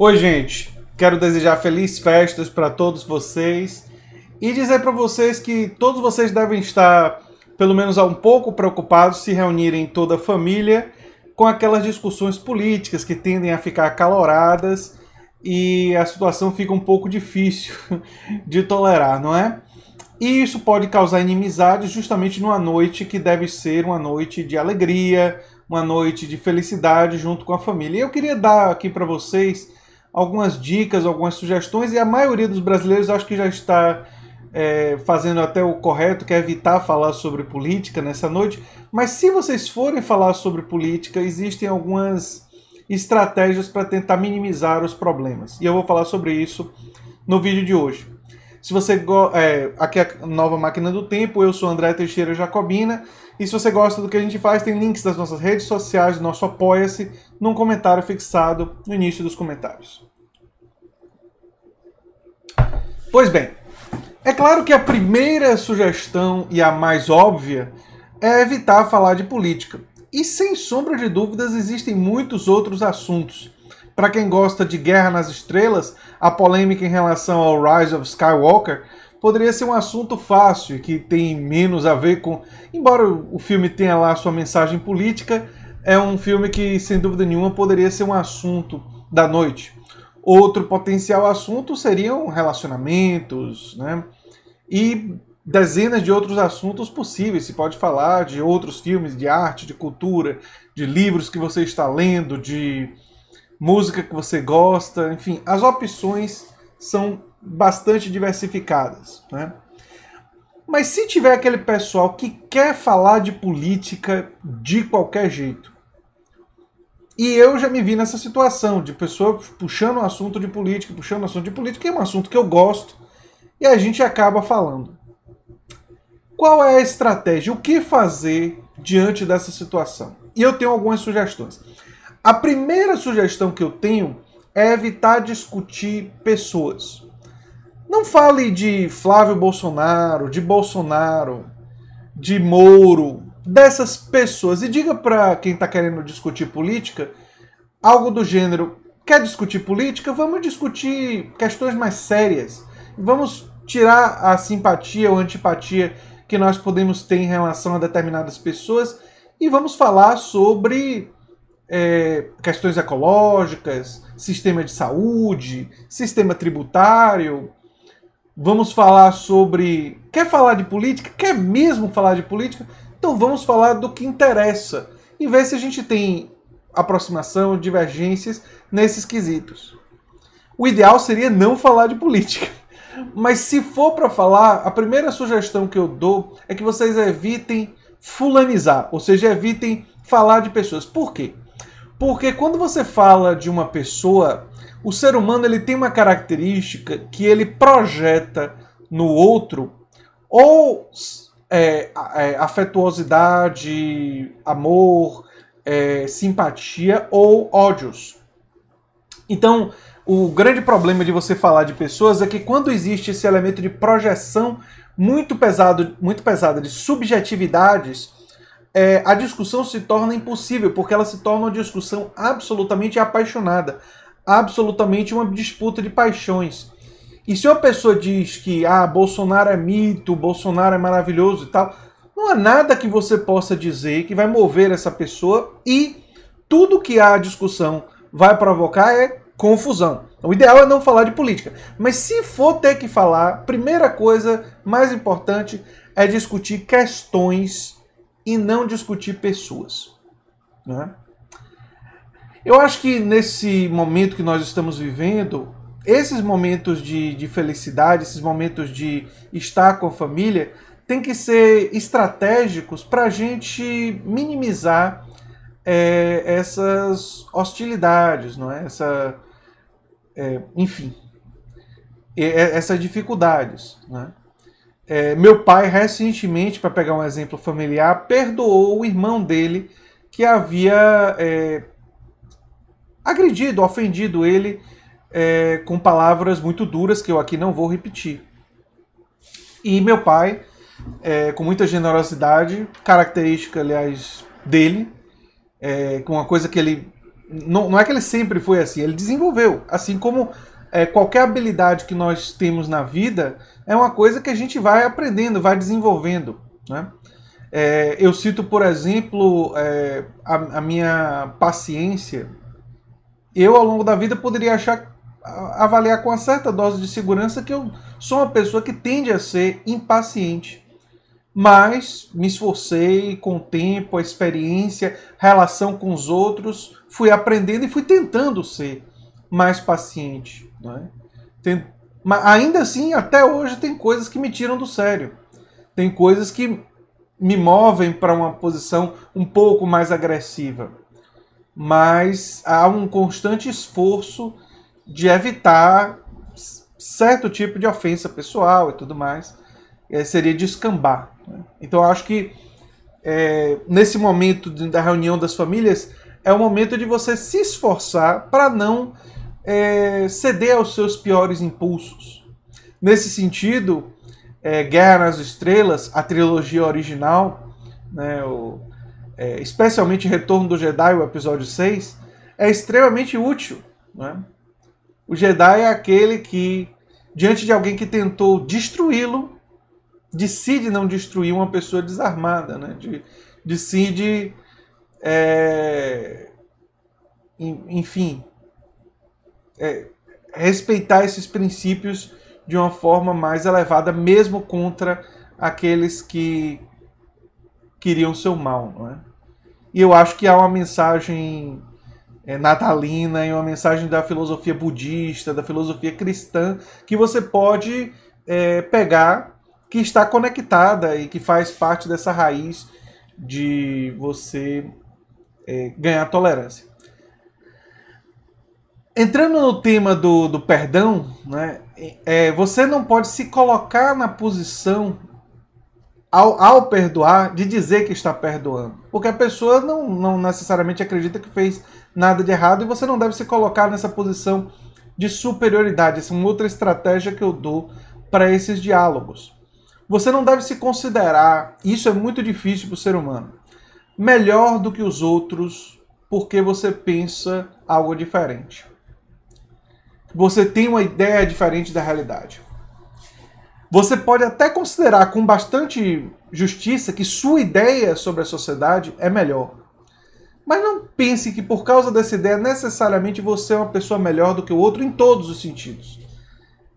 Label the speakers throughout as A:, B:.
A: Oi gente, quero desejar felizes festas para todos vocês e dizer para vocês que todos vocês devem estar, pelo menos, um pouco preocupados se reunirem toda a família com aquelas discussões políticas que tendem a ficar acaloradas e a situação fica um pouco difícil de tolerar, não é? E isso pode causar inimizades justamente numa noite que deve ser uma noite de alegria, uma noite de felicidade junto com a família. E eu queria dar aqui para vocês algumas dicas, algumas sugestões, e a maioria dos brasileiros acho que já está é, fazendo até o correto, que é evitar falar sobre política nessa noite. Mas se vocês forem falar sobre política, existem algumas estratégias para tentar minimizar os problemas. E eu vou falar sobre isso no vídeo de hoje. Se você é, aqui é a nova máquina do tempo, eu sou André Teixeira Jacobina. E se você gosta do que a gente faz, tem links das nossas redes sociais, do nosso Apoia-se, num comentário fixado no início dos comentários. Pois bem, é claro que a primeira sugestão e a mais óbvia é evitar falar de política. E sem sombra de dúvidas existem muitos outros assuntos para quem gosta de Guerra nas Estrelas, a polêmica em relação ao Rise of Skywalker poderia ser um assunto fácil e que tem menos a ver com. Embora o filme tenha lá sua mensagem política, é um filme que, sem dúvida nenhuma, poderia ser um assunto da noite. Outro potencial assunto seriam relacionamentos, né? E dezenas de outros assuntos possíveis. Se pode falar de outros filmes de arte, de cultura, de livros que você está lendo, de música que você gosta, enfim, as opções são bastante diversificadas, né? Mas se tiver aquele pessoal que quer falar de política de qualquer jeito, e eu já me vi nessa situação de pessoa puxando o um assunto de política, puxando o um assunto de política, que é um assunto que eu gosto, e a gente acaba falando. Qual é a estratégia? O que fazer diante dessa situação? E eu tenho algumas sugestões. A primeira sugestão que eu tenho é evitar discutir pessoas. Não fale de Flávio Bolsonaro, de Bolsonaro, de Moro, dessas pessoas. E diga para quem está querendo discutir política algo do gênero: quer discutir política? Vamos discutir questões mais sérias. Vamos tirar a simpatia ou antipatia que nós podemos ter em relação a determinadas pessoas e vamos falar sobre é, questões ecológicas, sistema de saúde, sistema tributário. Vamos falar sobre. Quer falar de política? Quer mesmo falar de política? Então vamos falar do que interessa e ver se a gente tem aproximação, divergências nesses quesitos. O ideal seria não falar de política. Mas se for para falar, a primeira sugestão que eu dou é que vocês evitem fulanizar, ou seja, evitem falar de pessoas. Por quê? Porque quando você fala de uma pessoa, o ser humano ele tem uma característica que ele projeta no outro ou é, é, afetuosidade, amor, é, simpatia ou ódios. Então, o grande problema de você falar de pessoas é que quando existe esse elemento de projeção muito pesado, muito pesada de subjetividades, é, a discussão se torna impossível, porque ela se torna uma discussão absolutamente apaixonada, absolutamente uma disputa de paixões. E se uma pessoa diz que ah, Bolsonaro é mito, Bolsonaro é maravilhoso e tal, não há nada que você possa dizer que vai mover essa pessoa e tudo que a discussão vai provocar é confusão. O ideal é não falar de política. Mas se for ter que falar, primeira coisa mais importante é discutir questões e não discutir pessoas. Né? Eu acho que nesse momento que nós estamos vivendo, esses momentos de, de felicidade, esses momentos de estar com a família, tem que ser estratégicos para a gente minimizar é, essas hostilidades, não é? Essa, é, enfim, é, essas dificuldades, né? É, meu pai, recentemente, para pegar um exemplo familiar, perdoou o irmão dele que havia é, agredido, ofendido ele é, com palavras muito duras que eu aqui não vou repetir. E meu pai, é, com muita generosidade, característica, aliás, dele, é, com uma coisa que ele. Não, não é que ele sempre foi assim, ele desenvolveu. Assim como é, qualquer habilidade que nós temos na vida é uma coisa que a gente vai aprendendo, vai desenvolvendo. Né? É, eu cito, por exemplo, é, a, a, minha paciência. Eu, ao longo da vida, poderia achar, avaliar com uma certa dose de segurança que eu sou uma pessoa que tende a ser impaciente. Mas me esforcei com o tempo, a experiência, relação com os outros, fui aprendendo e fui tentando ser mais paciente. Né? Tem, mas ainda assim, até hoje, tem coisas que me tiram do sério. Tem coisas que me movem para uma posição um pouco mais agressiva. Mas há um constante esforço de evitar certo tipo de ofensa pessoal e tudo mais. É, seria descambar. De né? Então, acho que é, nesse momento da reunião das famílias, é o momento de você se esforçar para não é, ceder aos seus piores impulsos. Nesse sentido, é, Guerra nas Estrelas, a trilogia original, né, o, é, especialmente Retorno do Jedi, o episódio 6, é extremamente útil. Né? O Jedi é aquele que, diante de alguém que tentou destruí-lo, decide não destruir uma pessoa desarmada, né? De, decide, é, enfim, é, respeitar esses princípios de uma forma mais elevada, mesmo contra aqueles que queriam seu mal. Não é? E eu acho que há uma mensagem é, natalina e uma mensagem da filosofia budista, da filosofia cristã, que você pode é, pegar, que está conectada e que faz parte dessa raiz de você é, ganhar tolerância. Entrando no tema do, do perdão, né, é, você não pode se colocar na posição, ao, ao, perdoar, de dizer que está perdoando. Porque a pessoa não, não necessariamente acredita que fez nada de errado e você não deve se colocar nessa posição de superioridade. Essa é uma outra estratégia que eu dou para esses diálogos. Você não deve se considerar, isso é muito difícil para o ser humano, melhor do que os outros porque você pensa algo diferente você tem uma ideia diferente da realidade. Você pode até considerar com bastante justiça que sua ideia sobre a sociedade é melhor. Mas não pense que por causa dessa ideia necessariamente você é uma pessoa melhor do que o outro em todos os sentidos.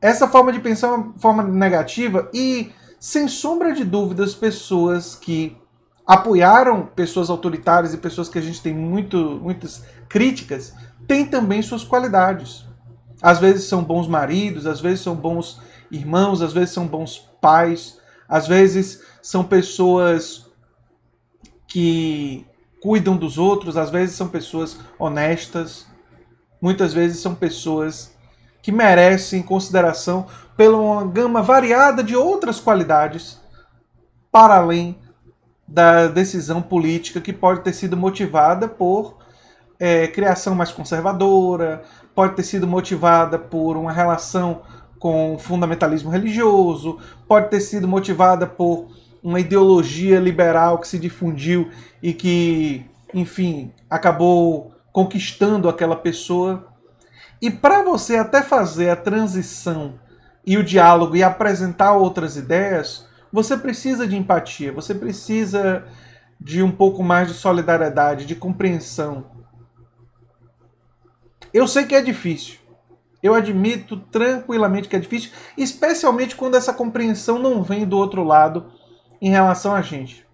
A: Essa forma de pensar é uma forma negativa e, sem sombra de dúvidas, pessoas que apoiaram pessoas autoritárias e pessoas que a gente tem muito, muitas críticas têm também suas qualidades. Às vezes são bons maridos, às vezes são bons irmãos, às vezes são bons pais, às vezes são pessoas que cuidam dos outros, às vezes são pessoas honestas, muitas vezes são pessoas que merecem consideração pela uma gama variada de outras qualidades para além da decisão política que pode ter sido motivada por é, criação mais conservadora, pode ter sido motivada por uma relação com fundamentalismo religioso, pode ter sido motivada por uma ideologia liberal que se difundiu e que, enfim, acabou conquistando aquela pessoa. E para você até fazer a transição e o diálogo e apresentar outras ideias, você precisa de empatia, você precisa de um pouco mais de solidariedade, de compreensão. Eu sei que é difícil. Eu admito tranquilamente que é difícil, especialmente quando essa compreensão não vem do outro lado em relação a gente.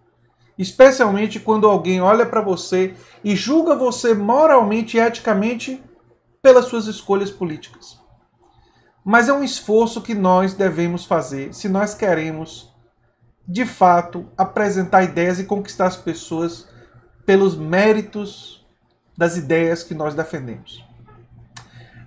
A: Especialmente quando alguém olha para você e julga você moralmente e eticamente pelas suas escolhas políticas. Mas é um esforço que nós devemos fazer se nós queremos, de fato, apresentar ideias e conquistar as pessoas pelos méritos das ideias que nós defendemos.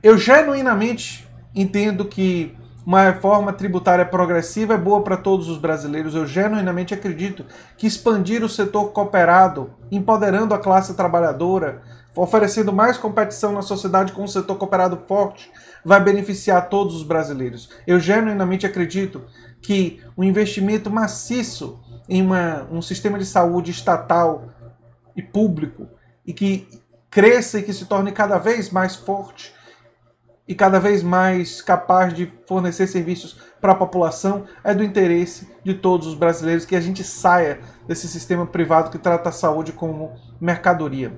A: Eu genuinamente entendo que uma reforma tributária progressiva é boa para todos os brasileiros. Eu genuinamente acredito que expandir o setor cooperado, empoderando a classe trabalhadora, oferecendo mais competição na sociedade com um setor cooperado forte, vai beneficiar todos os brasileiros. Eu genuinamente acredito que o um investimento maciço em uma, um sistema de saúde estatal e público e que cresça e que se torne cada vez mais forte e cada vez mais capaz de fornecer serviços para a população, é do interesse de todos os brasileiros que a gente saia desse sistema privado que trata a saúde como mercadoria.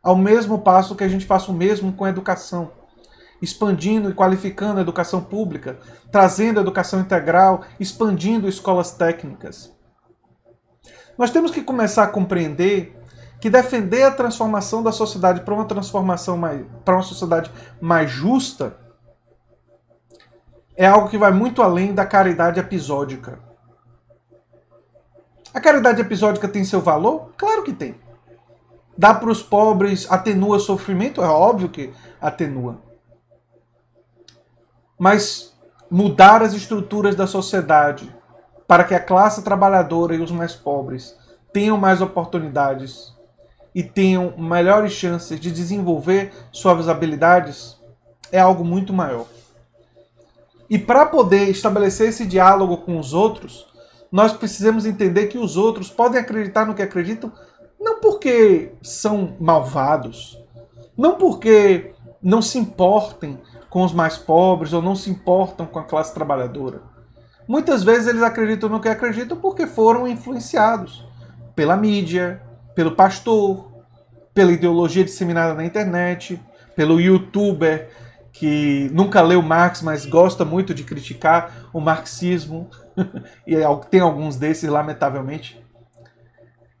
A: Ao mesmo passo que a gente faça o mesmo com a educação, expandindo e qualificando a educação pública, trazendo a educação integral, expandindo escolas técnicas. Nós temos que começar a compreender que defender a transformação da sociedade para uma transformação mais para uma sociedade mais justa é algo que vai muito além da caridade episódica. A caridade episódica tem seu valor? Claro que tem. Dá para os pobres, atenua sofrimento? É óbvio que atenua. Mas mudar as estruturas da sociedade para que a classe trabalhadora e os mais pobres tenham mais oportunidades e tenham melhores chances de desenvolver suas habilidades é algo muito maior. E para poder estabelecer esse diálogo com os outros, nós precisamos entender que os outros podem acreditar no que acreditam, não porque são malvados, não porque não se importem com os mais pobres ou não se importam com a classe trabalhadora. Muitas vezes eles acreditam no que acreditam porque foram influenciados pela mídia, pelo pastor, pela ideologia disseminada na internet, pelo youtuber que nunca leu Marx, mas gosta muito de criticar o marxismo, e é tem alguns desses, lamentavelmente.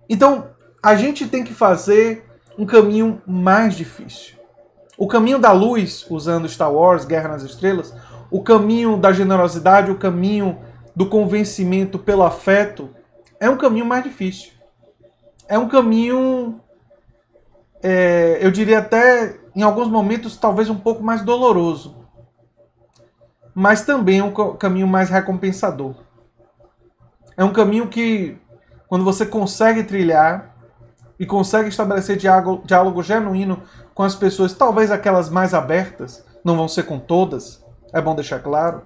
A: Então, a gente tem que fazer um caminho mais difícil. O caminho da luz, usando Star Wars, Guerra nas Estrelas, o caminho da generosidade, o caminho do convencimento pelo afeto, é um caminho mais difícil. É um caminho é, eu diria até em alguns momentos talvez um pouco mais doloroso, mas também é um caminho mais recompensador. É um caminho que, quando você consegue trilhar e consegue estabelecer diálogo, diálogo genuíno com as pessoas, talvez aquelas mais abertas, não vão ser com todas, é bom deixar claro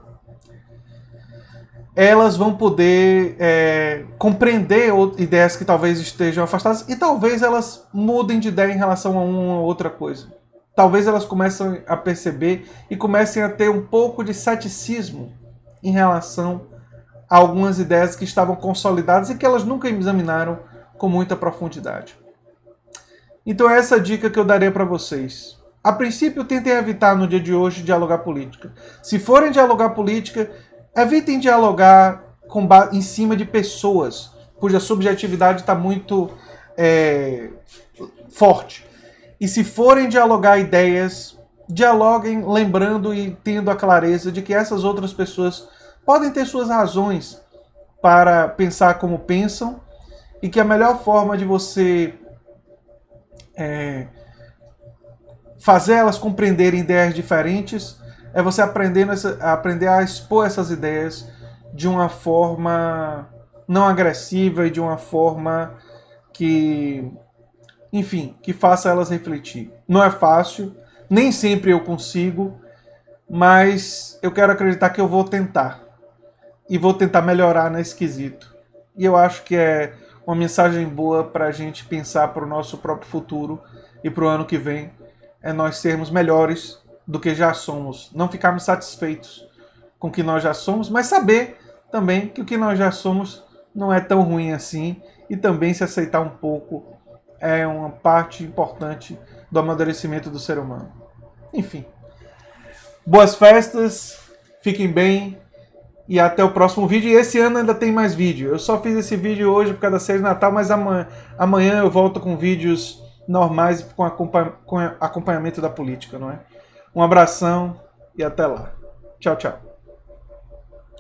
A: elas vão poder é, compreender ideias que talvez estejam afastadas e talvez elas mudem de ideia em relação a uma ou outra coisa. Talvez elas comecem a perceber e comecem a ter um pouco de ceticismo em relação a algumas ideias que estavam consolidadas e que elas nunca examinaram com muita profundidade. Então é essa dica que eu daria para vocês. A princípio, tentem evitar no dia de hoje dialogar política. Se forem dialogar política, Evitem dialogar com em cima de pessoas cuja subjetividade está muito é, forte. E se forem dialogar ideias, dialoguem lembrando e tendo a clareza de que essas outras pessoas podem ter suas razões para pensar como pensam e que a melhor forma de você é, fazer elas compreenderem ideias diferentes é você aprendendo essa, aprender a expor essas ideias de uma forma não agressiva e de uma forma que, enfim, que faça elas refletir. Não é fácil, nem sempre eu consigo, mas eu quero acreditar que eu vou tentar e vou tentar melhorar nesse quesito. E eu acho que é uma mensagem boa para a gente pensar para o nosso próprio futuro e para o ano que vem é nós sermos melhores do que já somos, não ficarmos satisfeitos com o que nós já somos, mas saber também que o que nós já somos não é tão ruim assim e também se aceitar um pouco é uma parte importante do amadurecimento do ser humano. Enfim, boas festas, fiquem bem e até o próximo vídeo. E esse ano ainda tem mais vídeo. Eu só fiz esse vídeo hoje por causa da série de Natal, mas amanhã, amanhã eu volto com vídeos normais com, acompanha, com acompanhamento da política, não é? Um abração e até lá. Tchau, tchau.